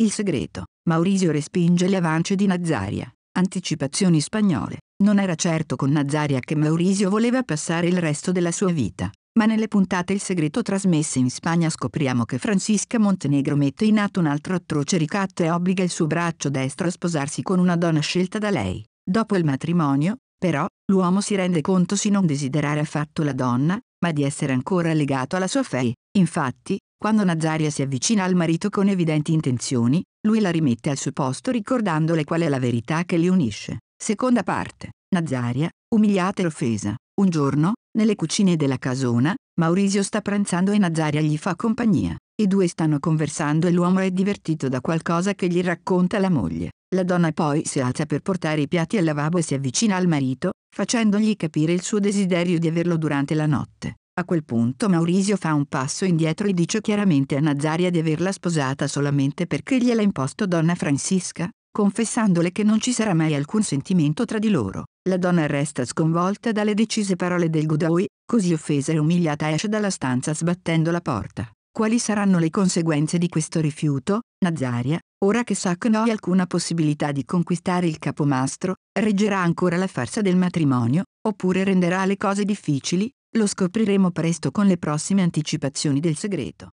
Il segreto. Maurizio respinge le avance di Nazaria. Anticipazioni spagnole. Non era certo con Nazaria che Maurizio voleva passare il resto della sua vita, ma nelle puntate Il segreto trasmesse in Spagna scopriamo che Francisca Montenegro mette in atto un altro atroce ricatto e obbliga il suo braccio destro a sposarsi con una donna scelta da lei. Dopo il matrimonio, però, l'uomo si rende conto di non desiderare affatto la donna, ma di essere ancora legato alla sua fede. Infatti, quando Nazaria si avvicina al marito con evidenti intenzioni, lui la rimette al suo posto ricordandole qual è la verità che li unisce. Seconda parte. Nazaria, umiliata e offesa. Un giorno, nelle cucine della casona, Maurizio sta pranzando e Nazaria gli fa compagnia. I due stanno conversando e l'uomo è divertito da qualcosa che gli racconta la moglie. La donna poi si alza per portare i piatti al lavabo e si avvicina al marito, facendogli capire il suo desiderio di averlo durante la notte. A quel punto Maurizio fa un passo indietro e dice chiaramente a Nazaria di averla sposata solamente perché gliel'ha imposto donna Francisca, confessandole che non ci sarà mai alcun sentimento tra di loro. La donna resta sconvolta dalle decise parole del Godoy, così offesa e umiliata esce dalla stanza sbattendo la porta. Quali saranno le conseguenze di questo rifiuto? Nazaria, ora che sa che non ha alcuna possibilità di conquistare il capomastro, reggerà ancora la farsa del matrimonio, oppure renderà le cose difficili? Lo scopriremo presto con le prossime anticipazioni del segreto.